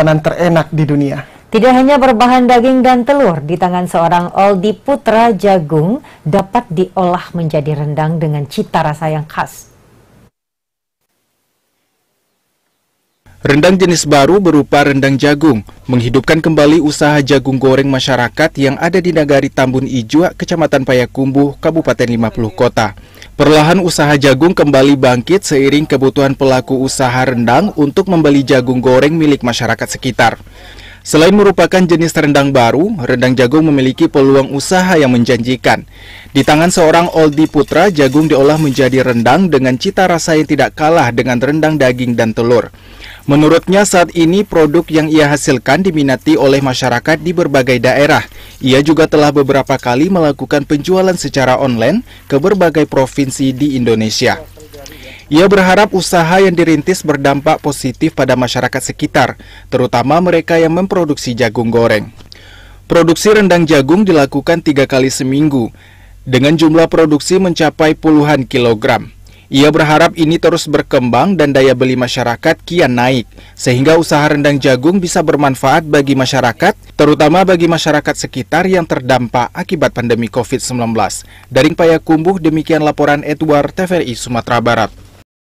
makanan terenak di dunia. Tidak hanya berbahan daging dan telur, di tangan seorang Aldi Putra jagung dapat diolah menjadi rendang dengan cita rasa yang khas. Rendang jenis baru berupa rendang jagung, menghidupkan kembali usaha jagung goreng masyarakat yang ada di Nagari Tambun Ijua, Kecamatan Payakumbuh, Kabupaten 50 Kota. Perlahan usaha jagung kembali bangkit seiring kebutuhan pelaku usaha rendang untuk membeli jagung goreng milik masyarakat sekitar. Selain merupakan jenis rendang baru, rendang jagung memiliki peluang usaha yang menjanjikan. Di tangan seorang Oldi Putra, jagung diolah menjadi rendang dengan cita rasa yang tidak kalah dengan rendang daging dan telur. Menurutnya saat ini produk yang ia hasilkan diminati oleh masyarakat di berbagai daerah. Ia juga telah beberapa kali melakukan penjualan secara online ke berbagai provinsi di Indonesia. Ia berharap usaha yang dirintis berdampak positif pada masyarakat sekitar, terutama mereka yang memproduksi jagung goreng. Produksi rendang jagung dilakukan tiga kali seminggu, dengan jumlah produksi mencapai puluhan kilogram. Ia berharap ini terus berkembang dan daya beli masyarakat kian naik, sehingga usaha rendang jagung bisa bermanfaat bagi masyarakat, terutama bagi masyarakat sekitar yang terdampak akibat pandemi COVID-19. Dari Payakumbuh, demikian laporan Edward TVRI Sumatera Barat.